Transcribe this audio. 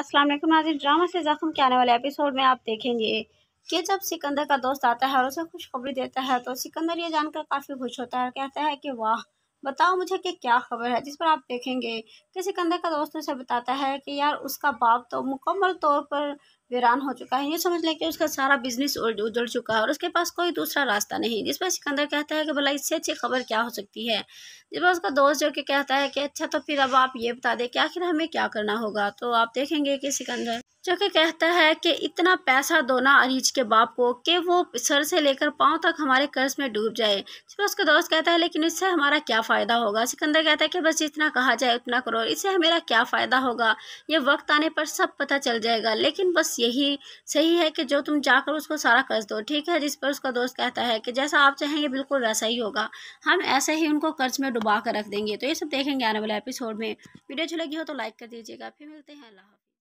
अस्सलाम वालेकुम नाजिर ड्रामा से ज़ख्म के आने वाले एपिसोड में आप देखेंगे कि जब सिकंदर का दोस्त आता है और उसे खुशखबरी देता है तो सिकंदर ये जानकर काफ़ी खुश होता है और कहता है कि वाह बताओ मुझे कि क्या खबर है जिस पर आप देखेंगे कि तो सिकंदर का दोस्त उसे बताता है कि यार उसका बाप तो मुकम्मल तौर पर वीरान हो चुका है ये समझ लें कि उसका सारा बिजनेस उजड़ चुका है और उसके पास कोई दूसरा रास्ता नहीं जिस पर सिकंदर कहता है कि भला इससे अच्छी खबर क्या हो सकती है जिस पर उसका दोस्त जो कि कहता है कि अच्छा तो फिर अब आप ये बता दें कि आखिर हमें क्या करना होगा तो आप देखेंगे कि सिकंदर जो कि कहता है कि इतना पैसा दो ना अरीज के बाप को कि वो सर से लेकर पाँव तक हमारे कर्ज में डूब जाए इस पर उसका दोस्त कहता है लेकिन इससे हमारा क्या फ़ायदा होगा सिकंदर कहता है कि बस जितना कहा जाए उतना करो इससे हमारा क्या फ़ायदा होगा ये वक्त आने पर सब पता चल जाएगा लेकिन बस यही सही है कि जो तुम जाकर उसको सारा कर्ज दो ठीक है जिस पर उसका दोस्त कहता है कि जैसा आप चाहेंगे बिल्कुल वैसा ही होगा हम ऐसे ही उनको कर्ज में डुबा कर रख देंगे तो ये सब देखेंगे आने वाले एपिसोड में वीडियो अच्छी लगी हो तो लाइक कर दीजिएगा फिर मिलते हैं अल्लाह